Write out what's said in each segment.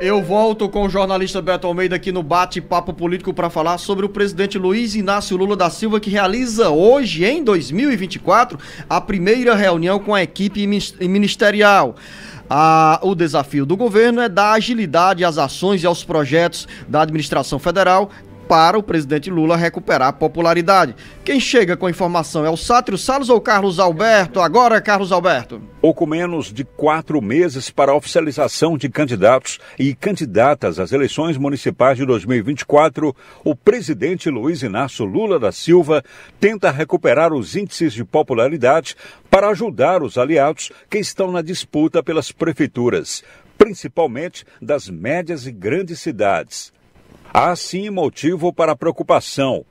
Eu volto com o jornalista Beto Almeida aqui no Bate-Papo Político para falar sobre o presidente Luiz Inácio Lula da Silva, que realiza hoje, em 2024, a primeira reunião com a equipe ministerial. Ah, o desafio do governo é dar agilidade às ações e aos projetos da administração federal para o presidente Lula recuperar popularidade. Quem chega com a informação é o Sátrio Salles ou Carlos Alberto? Agora, Carlos Alberto. Pouco menos de quatro meses para a oficialização de candidatos e candidatas às eleições municipais de 2024, o presidente Luiz Inácio Lula da Silva tenta recuperar os índices de popularidade para ajudar os aliados que estão na disputa pelas prefeituras, principalmente das médias e grandes cidades. Há sim motivo para preocupação.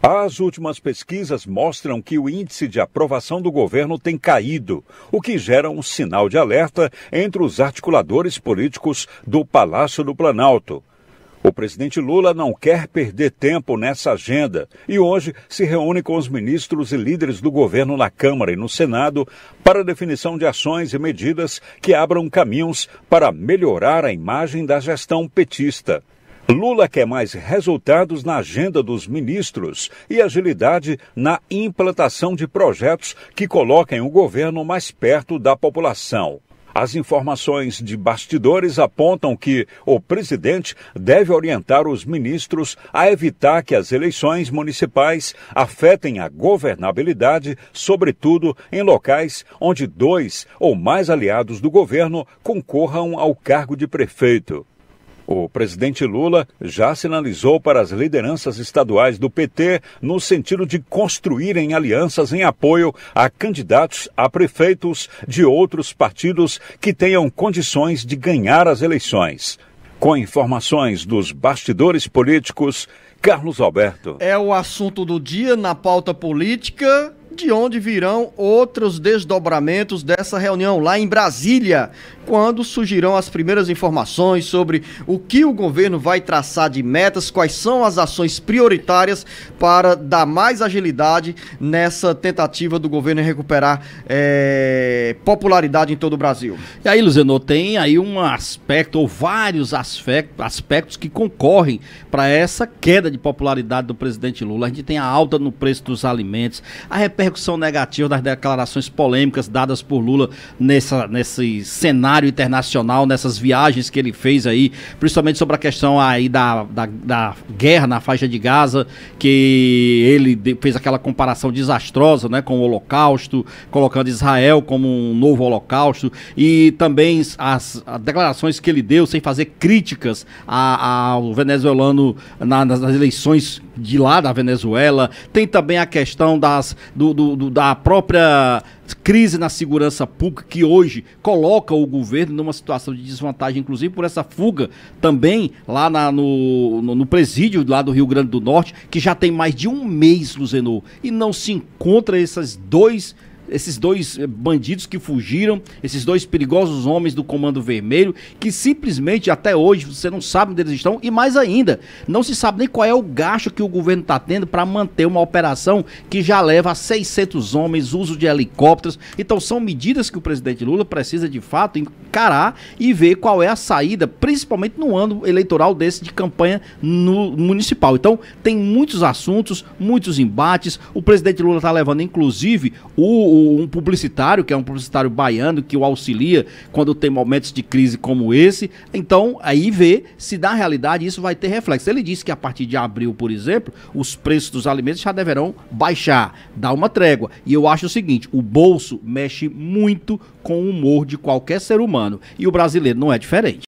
As últimas pesquisas mostram que o índice de aprovação do governo tem caído, o que gera um sinal de alerta entre os articuladores políticos do Palácio do Planalto. O presidente Lula não quer perder tempo nessa agenda e hoje se reúne com os ministros e líderes do governo na Câmara e no Senado para definição de ações e medidas que abram caminhos para melhorar a imagem da gestão petista. Lula quer mais resultados na agenda dos ministros e agilidade na implantação de projetos que coloquem o governo mais perto da população. As informações de bastidores apontam que o presidente deve orientar os ministros a evitar que as eleições municipais afetem a governabilidade, sobretudo em locais onde dois ou mais aliados do governo concorram ao cargo de prefeito. O presidente Lula já sinalizou para as lideranças estaduais do PT no sentido de construírem alianças em apoio a candidatos a prefeitos de outros partidos que tenham condições de ganhar as eleições. Com informações dos bastidores políticos, Carlos Alberto. É o assunto do dia na pauta política, de onde virão outros desdobramentos dessa reunião lá em Brasília quando surgirão as primeiras informações sobre o que o governo vai traçar de metas, quais são as ações prioritárias para dar mais agilidade nessa tentativa do governo recuperar é, popularidade em todo o Brasil. E aí, Luzeno, tem aí um aspecto, ou vários aspectos, aspectos que concorrem para essa queda de popularidade do presidente Lula. A gente tem a alta no preço dos alimentos, a repercussão negativa das declarações polêmicas dadas por Lula nessa, nesse cenário cenário internacional, nessas viagens que ele fez aí, principalmente sobre a questão aí da, da, da guerra na faixa de Gaza, que ele fez aquela comparação desastrosa né, com o Holocausto, colocando Israel como um novo Holocausto, e também as, as declarações que ele deu sem fazer críticas a, a, ao venezuelano na, nas, nas eleições de lá da Venezuela. Tem também a questão das, do, do, do da própria crise na segurança pública que hoje coloca o governo numa situação de desvantagem, inclusive por essa fuga também lá na, no, no, no, presídio lá do Rio Grande do Norte, que já tem mais de um mês, Luzenou, e não se encontra esses dois esses dois eh, bandidos que fugiram, esses dois perigosos homens do Comando Vermelho, que simplesmente até hoje você não sabe onde eles estão e mais ainda, não se sabe nem qual é o gasto que o governo está tendo para manter uma operação que já leva a 600 homens, uso de helicópteros. Então são medidas que o presidente Lula precisa de fato encarar e ver qual é a saída, principalmente no ano eleitoral desse de campanha no municipal. Então tem muitos assuntos, muitos embates. O presidente Lula está levando inclusive o um publicitário, que é um publicitário baiano, que o auxilia quando tem momentos de crise como esse. Então, aí vê se na realidade isso vai ter reflexo. Ele disse que a partir de abril, por exemplo, os preços dos alimentos já deverão baixar, dar uma trégua. E eu acho o seguinte: o bolso mexe muito com o humor de qualquer ser humano. E o brasileiro não é diferente.